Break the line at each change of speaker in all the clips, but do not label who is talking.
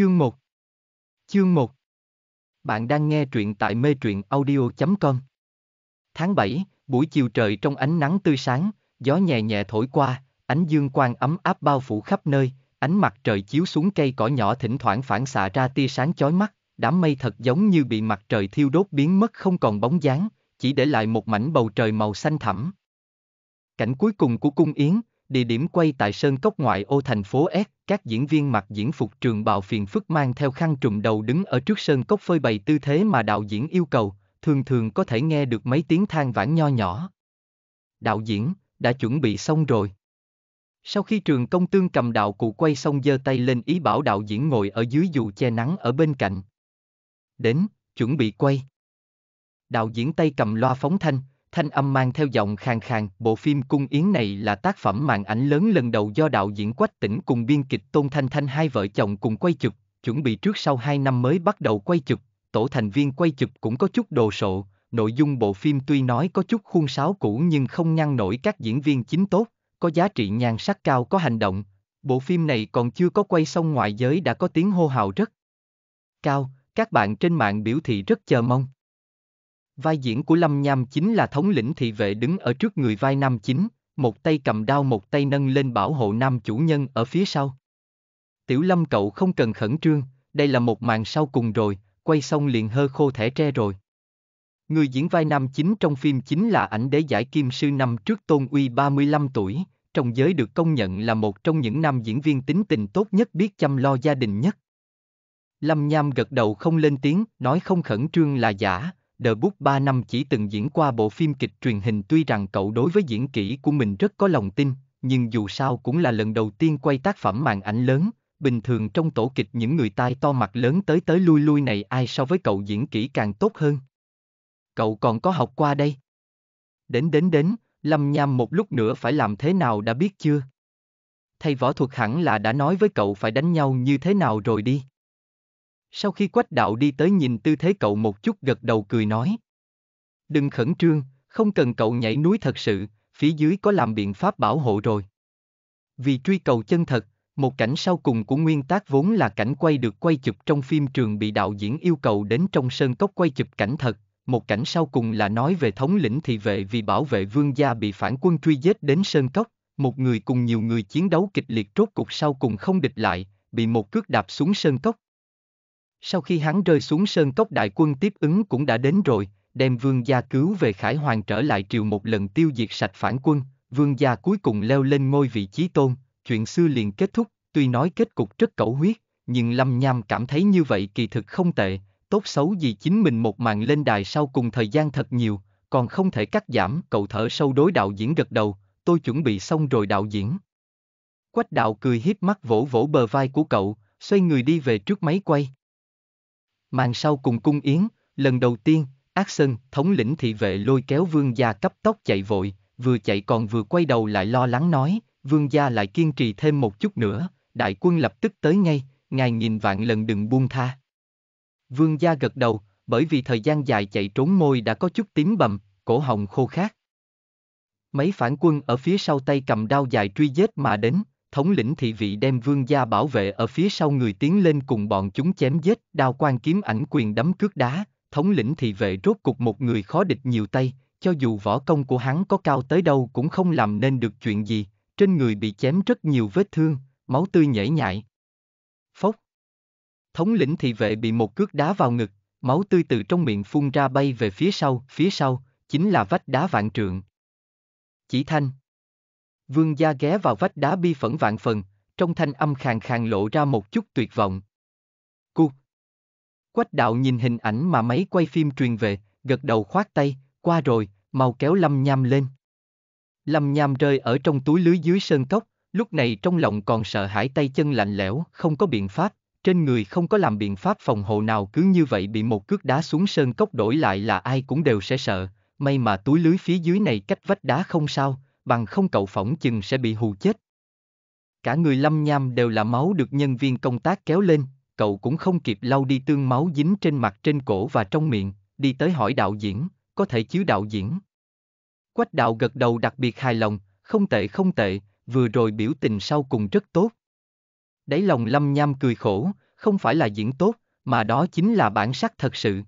Chương 1 Chương 1 Bạn đang nghe truyện tại mê truyện audio.com Tháng 7, buổi chiều trời trong ánh nắng tươi sáng, gió nhẹ nhẹ thổi qua, ánh dương quang ấm áp bao phủ khắp nơi, ánh mặt trời chiếu xuống cây cỏ nhỏ thỉnh thoảng phản xạ ra tia sáng chói mắt, đám mây thật giống như bị mặt trời thiêu đốt biến mất không còn bóng dáng, chỉ để lại một mảnh bầu trời màu xanh thẳm. Cảnh cuối cùng của cung yến, Địa điểm quay tại Sơn Cốc ngoại ô thành phố S, các diễn viên mặc diễn phục trường bào phiền phức mang theo khăn trùm đầu đứng ở trước Sơn Cốc phơi bày tư thế mà đạo diễn yêu cầu, thường thường có thể nghe được mấy tiếng than vãn nho nhỏ. Đạo diễn, đã chuẩn bị xong rồi. Sau khi trường công tương cầm đạo cụ quay xong giơ tay lên ý bảo đạo diễn ngồi ở dưới dù che nắng ở bên cạnh. Đến, chuẩn bị quay. Đạo diễn tay cầm loa phóng thanh, thanh âm mang theo giọng khàn khàn, bộ phim Cung Yến này là tác phẩm màn ảnh lớn lần đầu do đạo diễn Quách Tĩnh cùng biên kịch Tôn Thanh Thanh hai vợ chồng cùng quay chụp, chuẩn bị trước sau 2 năm mới bắt đầu quay chụp, tổ thành viên quay chụp cũng có chút đồ sộ, nội dung bộ phim tuy nói có chút khuôn sáo cũ nhưng không ngăn nổi các diễn viên chính tốt, có giá trị nhan sắc cao có hành động. Bộ phim này còn chưa có quay xong ngoại giới đã có tiếng hô hào rất cao, các bạn trên mạng biểu thị rất chờ mong. Vai diễn của Lâm Nham chính là thống lĩnh thị vệ đứng ở trước người vai nam chính, một tay cầm đao một tay nâng lên bảo hộ nam chủ nhân ở phía sau. Tiểu Lâm cậu không cần khẩn trương, đây là một màn sau cùng rồi, quay xong liền hơ khô thẻ tre rồi. Người diễn vai nam chính trong phim chính là ảnh đế giải kim sư năm trước Tôn Uy 35 tuổi, trong giới được công nhận là một trong những nam diễn viên tính tình tốt nhất biết chăm lo gia đình nhất. Lâm Nham gật đầu không lên tiếng, nói không khẩn trương là giả, The Book 3 năm chỉ từng diễn qua bộ phim kịch truyền hình tuy rằng cậu đối với diễn kỹ của mình rất có lòng tin, nhưng dù sao cũng là lần đầu tiên quay tác phẩm màn ảnh lớn, bình thường trong tổ kịch những người tai to mặt lớn tới tới lui lui này ai so với cậu diễn kỹ càng tốt hơn. Cậu còn có học qua đây. Đến đến đến, Lâm Nham một lúc nữa phải làm thế nào đã biết chưa? Thầy võ thuật hẳn là đã nói với cậu phải đánh nhau như thế nào rồi đi. Sau khi quách đạo đi tới nhìn tư thế cậu một chút gật đầu cười nói. Đừng khẩn trương, không cần cậu nhảy núi thật sự, phía dưới có làm biện pháp bảo hộ rồi. Vì truy cầu chân thật, một cảnh sau cùng của nguyên tác vốn là cảnh quay được quay chụp trong phim trường bị đạo diễn yêu cầu đến trong sơn cốc quay chụp cảnh thật, một cảnh sau cùng là nói về thống lĩnh thị vệ vì bảo vệ vương gia bị phản quân truy giết đến sơn cốc, một người cùng nhiều người chiến đấu kịch liệt rốt cục sau cùng không địch lại, bị một cước đạp xuống sơn cốc, sau khi hắn rơi xuống sơn cốc đại quân tiếp ứng cũng đã đến rồi, đem vương gia cứu về Khải Hoàng trở lại triều một lần tiêu diệt sạch phản quân, vương gia cuối cùng leo lên ngôi vị trí tôn, chuyện xưa liền kết thúc, tuy nói kết cục rất cẩu huyết, nhưng Lâm Nham cảm thấy như vậy kỳ thực không tệ, tốt xấu gì chính mình một màn lên đài sau cùng thời gian thật nhiều, còn không thể cắt giảm, cậu thở sâu đối đạo diễn gật đầu, tôi chuẩn bị xong rồi đạo diễn. Quách đạo cười hiếp mắt vỗ vỗ bờ vai của cậu, xoay người đi về trước máy quay. Màn sau cùng cung yến, lần đầu tiên, Ác Sơn, thống lĩnh thị vệ lôi kéo vương gia cấp tốc chạy vội, vừa chạy còn vừa quay đầu lại lo lắng nói, vương gia lại kiên trì thêm một chút nữa, đại quân lập tức tới ngay, ngài nghìn vạn lần đừng buông tha. Vương gia gật đầu, bởi vì thời gian dài chạy trốn môi đã có chút tím bầm, cổ hồng khô khát. Mấy phản quân ở phía sau tay cầm đao dài truy giết mà đến, thống lĩnh thị vị đem vương gia bảo vệ ở phía sau người tiến lên cùng bọn chúng chém giết, đao quan kiếm ảnh quyền đấm cước đá, thống lĩnh thị vệ rốt cục một người khó địch nhiều tay, cho dù võ công của hắn có cao tới đâu cũng không làm nên được chuyện gì, trên người bị chém rất nhiều vết thương, máu tươi nhảy nhại. Phốc. Thống lĩnh thị vệ bị một cước đá vào ngực, máu tươi từ trong miệng phun ra bay về phía sau, phía sau, chính là vách đá vạn trượng. Chỉ thanh. Vương gia ghé vào vách đá bi phẫn vạn phần, trong thanh âm khàn khàn lộ ra một chút tuyệt vọng. Cục. Quách đạo nhìn hình ảnh mà máy quay phim truyền về, gật đầu khoát tay, qua rồi, mau kéo lâm nham lên. Lâm nham rơi ở trong túi lưới dưới sơn cốc, lúc này trong lòng còn sợ hãi tay chân lạnh lẽo, không có biện pháp, trên người không có làm biện pháp phòng hộ nào cứ như vậy bị một cước đá xuống sơn cốc đổi lại là ai cũng đều sẽ sợ, may mà túi lưới phía dưới này cách vách đá không sao, bằng không cậu phỏng chừng sẽ bị hù chết. Cả người lâm nham đều là máu được nhân viên công tác kéo lên, cậu cũng không kịp lau đi tương máu dính trên mặt trên cổ và trong miệng, đi tới hỏi đạo diễn, có thể chiếu đạo diễn. Quách đạo gật đầu đặc biệt hài lòng, không tệ không tệ, vừa rồi biểu tình sau cùng rất tốt. Đấy lòng lâm nham cười khổ, không phải là diễn tốt, mà đó chính là bản sắc thật sự,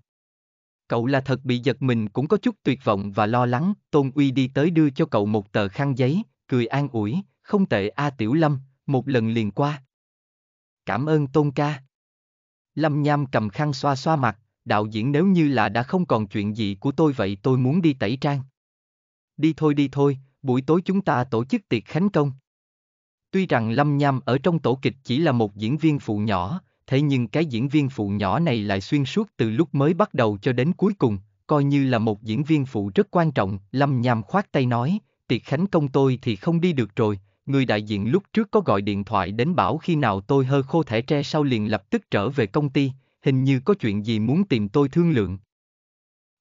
Cậu là thật bị giật mình cũng có chút tuyệt vọng và lo lắng, Tôn Uy đi tới đưa cho cậu một tờ khăn giấy, cười an ủi, không tệ A à, Tiểu Lâm, một lần liền qua. Cảm ơn Tôn ca. Lâm Nham cầm khăn xoa xoa mặt, đạo diễn nếu như là đã không còn chuyện gì của tôi vậy tôi muốn đi tẩy trang. Đi thôi đi thôi, buổi tối chúng ta tổ chức tiệc khánh công. Tuy rằng Lâm Nham ở trong tổ kịch chỉ là một diễn viên phụ nhỏ, thế nhưng cái diễn viên phụ nhỏ này lại xuyên suốt từ lúc mới bắt đầu cho đến cuối cùng, coi như là một diễn viên phụ rất quan trọng, Lâm Nham khoát tay nói, tiệc khánh công tôi thì không đi được rồi, người đại diện lúc trước có gọi điện thoại đến bảo khi nào tôi hơ khô thẻ tre sau liền lập tức trở về công ty, hình như có chuyện gì muốn tìm tôi thương lượng.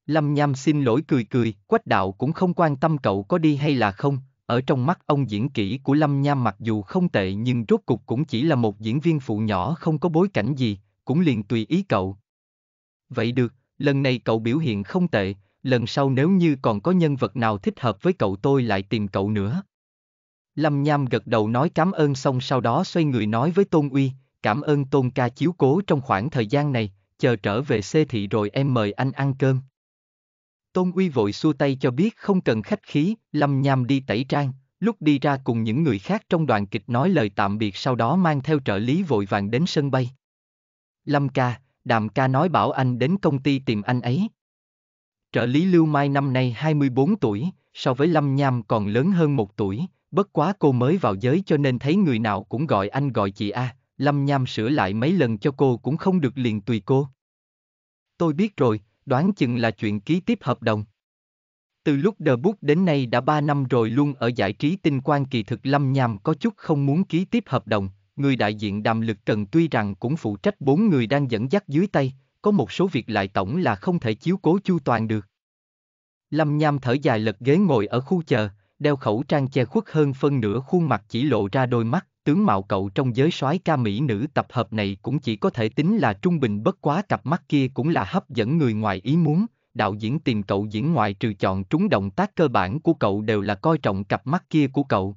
Lâm Nham xin lỗi cười cười, Quách Đạo cũng không quan tâm cậu có đi hay là không, ở trong mắt ông diễn kỹ của Lâm Nham mặc dù không tệ nhưng rốt cục cũng chỉ là một diễn viên phụ nhỏ không có bối cảnh gì, cũng liền tùy ý cậu. Vậy được, lần này cậu biểu hiện không tệ, lần sau nếu như còn có nhân vật nào thích hợp với cậu tôi lại tìm cậu nữa. Lâm Nham gật đầu nói cảm ơn xong sau đó xoay người nói với Tôn Uy, cảm ơn Tôn ca chiếu cố trong khoảng thời gian này, chờ trở về xê thị rồi em mời anh ăn cơm. Tôn Uy vội xua tay cho biết không cần khách khí, Lâm Nham đi tẩy trang, lúc đi ra cùng những người khác trong đoàn kịch nói lời tạm biệt sau đó mang theo trợ lý vội vàng đến sân bay. Lâm ca, đàm ca nói bảo anh đến công ty tìm anh ấy. Trợ lý Lưu Mai năm nay 24 tuổi, so với Lâm Nham còn lớn hơn một tuổi, bất quá cô mới vào giới cho nên thấy người nào cũng gọi anh gọi chị A, Lâm Nham sửa lại mấy lần cho cô cũng không được liền tùy cô. Tôi biết rồi, đoán chừng là chuyện ký tiếp hợp đồng. Từ lúc The Book đến nay đã 3 năm rồi luôn ở giải trí tinh quan kỳ thực Lâm Nham có chút không muốn ký tiếp hợp đồng, người đại diện đàm lực cần tuy rằng cũng phụ trách bốn người đang dẫn dắt dưới tay, có một số việc lại tổng là không thể chiếu cố chu toàn được. Lâm Nham thở dài lật ghế ngồi ở khu chờ, đeo khẩu trang che khuất hơn phân nửa khuôn mặt chỉ lộ ra đôi mắt, tướng mạo cậu trong giới soái ca mỹ nữ tập hợp này cũng chỉ có thể tính là trung bình bất quá cặp mắt kia cũng là hấp dẫn người ngoài ý muốn, đạo diễn tìm cậu diễn ngoài trừ chọn trúng động tác cơ bản của cậu đều là coi trọng cặp mắt kia của cậu.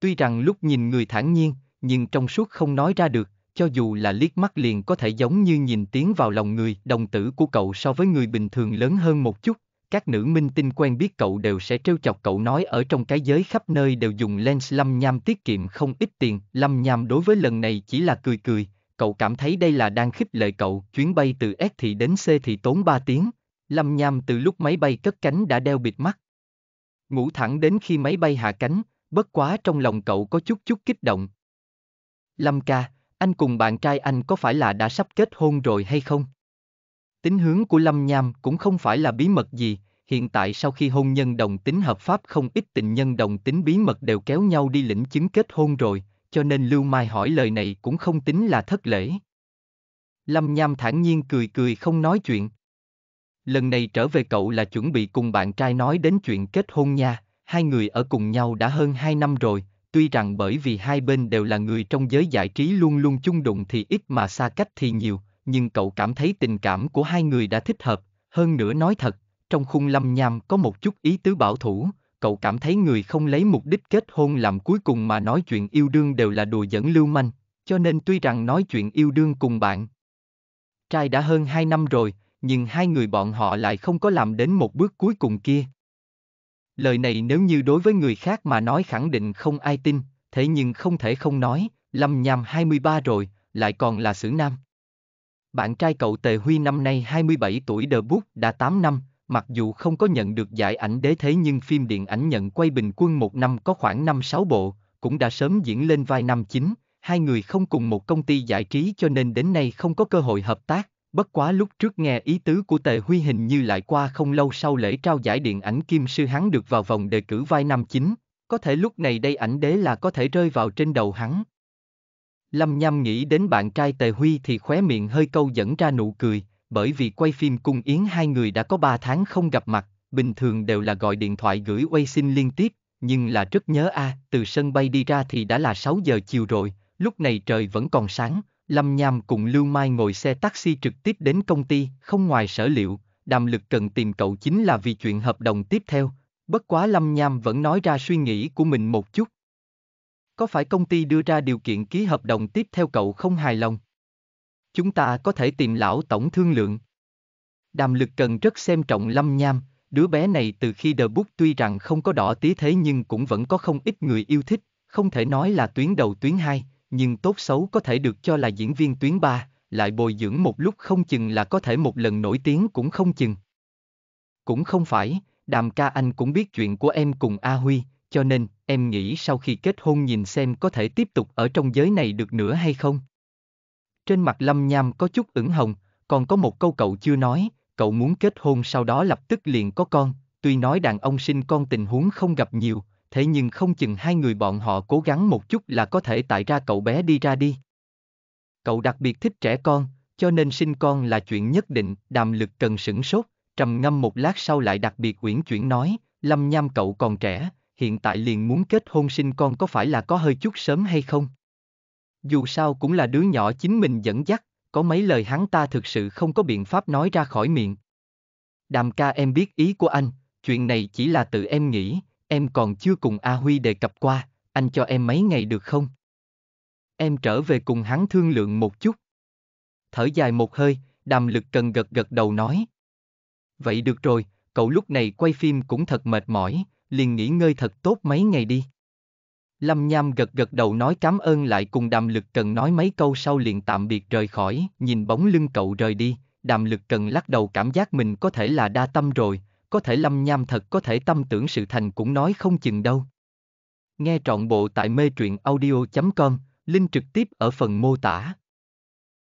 Tuy rằng lúc nhìn người thản nhiên, nhưng trong suốt không nói ra được, cho dù là liếc mắt liền có thể giống như nhìn tiếng vào lòng người, đồng tử của cậu so với người bình thường lớn hơn một chút, các nữ minh tinh quen biết cậu đều sẽ trêu chọc cậu nói ở trong cái giới khắp nơi đều dùng lens lâm nham tiết kiệm không ít tiền. Lâm nham đối với lần này chỉ là cười cười, cậu cảm thấy đây là đang khích lệ cậu. Chuyến bay từ S thị đến C thị tốn 3 tiếng, lâm nham từ lúc máy bay cất cánh đã đeo bịt mắt. Ngủ thẳng đến khi máy bay hạ cánh, bất quá trong lòng cậu có chút chút kích động. Lâm ca, anh cùng bạn trai anh có phải là đã sắp kết hôn rồi hay không? Tính hướng của Lâm Nham cũng không phải là bí mật gì, hiện tại sau khi hôn nhân đồng tính hợp pháp không ít tình nhân đồng tính bí mật đều kéo nhau đi lĩnh chứng kết hôn rồi, cho nên Lưu Mai hỏi lời này cũng không tính là thất lễ. Lâm Nham thản nhiên cười cười không nói chuyện. Lần này trở về cậu là chuẩn bị cùng bạn trai nói đến chuyện kết hôn nha, hai người ở cùng nhau đã hơn hai năm rồi, tuy rằng bởi vì hai bên đều là người trong giới giải trí luôn luôn chung đụng thì ít mà xa cách thì nhiều, nhưng cậu cảm thấy tình cảm của hai người đã thích hợp, hơn nữa nói thật, trong khung lâm nham có một chút ý tứ bảo thủ, cậu cảm thấy người không lấy mục đích kết hôn làm cuối cùng mà nói chuyện yêu đương đều là đùa dẫn lưu manh, cho nên tuy rằng nói chuyện yêu đương cùng bạn. Trai đã hơn hai năm rồi, nhưng hai người bọn họ lại không có làm đến một bước cuối cùng kia. Lời này nếu như đối với người khác mà nói khẳng định không ai tin, thế nhưng không thể không nói, Lâm Nham 23 rồi, lại còn là xử nam bạn trai cậu Tề Huy năm nay 27 tuổi The Book đã 8 năm, mặc dù không có nhận được giải ảnh đế thế nhưng phim điện ảnh nhận quay bình quân một năm có khoảng 5-6 bộ, cũng đã sớm diễn lên vai năm chính, hai người không cùng một công ty giải trí cho nên đến nay không có cơ hội hợp tác, bất quá lúc trước nghe ý tứ của Tề Huy hình như lại qua không lâu sau lễ trao giải điện ảnh Kim Sư hắn được vào vòng đề cử vai năm chính, có thể lúc này đây ảnh đế là có thể rơi vào trên đầu hắn. Lâm Nham nghĩ đến bạn trai Tề Huy thì khóe miệng hơi câu dẫn ra nụ cười, bởi vì quay phim cung yến hai người đã có ba tháng không gặp mặt, bình thường đều là gọi điện thoại gửi quay xin liên tiếp, nhưng là rất nhớ a, à, từ sân bay đi ra thì đã là 6 giờ chiều rồi, lúc này trời vẫn còn sáng, Lâm Nham cùng Lưu Mai ngồi xe taxi trực tiếp đến công ty, không ngoài sở liệu, đàm lực cần tìm cậu chính là vì chuyện hợp đồng tiếp theo, bất quá Lâm Nham vẫn nói ra suy nghĩ của mình một chút, có phải công ty đưa ra điều kiện ký hợp đồng tiếp theo cậu không hài lòng? Chúng ta có thể tìm lão tổng thương lượng. Đàm lực cần rất xem trọng lâm nham, đứa bé này từ khi The Book tuy rằng không có đỏ tí thế nhưng cũng vẫn có không ít người yêu thích, không thể nói là tuyến đầu tuyến hai, nhưng tốt xấu có thể được cho là diễn viên tuyến ba, lại bồi dưỡng một lúc không chừng là có thể một lần nổi tiếng cũng không chừng. Cũng không phải, đàm ca anh cũng biết chuyện của em cùng A Huy, cho nên, em nghĩ sau khi kết hôn nhìn xem có thể tiếp tục ở trong giới này được nữa hay không. Trên mặt Lâm Nham có chút ửng hồng, còn có một câu cậu chưa nói, cậu muốn kết hôn sau đó lập tức liền có con, tuy nói đàn ông sinh con tình huống không gặp nhiều, thế nhưng không chừng hai người bọn họ cố gắng một chút là có thể tại ra cậu bé đi ra đi. Cậu đặc biệt thích trẻ con, cho nên sinh con là chuyện nhất định, đàm lực cần sửng sốt, trầm ngâm một lát sau lại đặc biệt uyển chuyển nói, lâm nham cậu còn trẻ, hiện tại liền muốn kết hôn sinh con có phải là có hơi chút sớm hay không? Dù sao cũng là đứa nhỏ chính mình dẫn dắt, có mấy lời hắn ta thực sự không có biện pháp nói ra khỏi miệng. Đàm ca em biết ý của anh, chuyện này chỉ là tự em nghĩ, em còn chưa cùng A Huy đề cập qua, anh cho em mấy ngày được không? Em trở về cùng hắn thương lượng một chút. Thở dài một hơi, đàm lực cần gật gật đầu nói. Vậy được rồi, cậu lúc này quay phim cũng thật mệt mỏi, liền nghỉ ngơi thật tốt mấy ngày đi. Lâm Nham gật gật đầu nói cảm ơn lại cùng đàm lực cần nói mấy câu sau liền tạm biệt rời khỏi, nhìn bóng lưng cậu rời đi, đàm lực cần lắc đầu cảm giác mình có thể là đa tâm rồi, có thể Lâm Nham thật có thể tâm tưởng sự thành cũng nói không chừng đâu. Nghe trọn bộ tại mê truyện audio.com, link trực tiếp ở phần mô tả.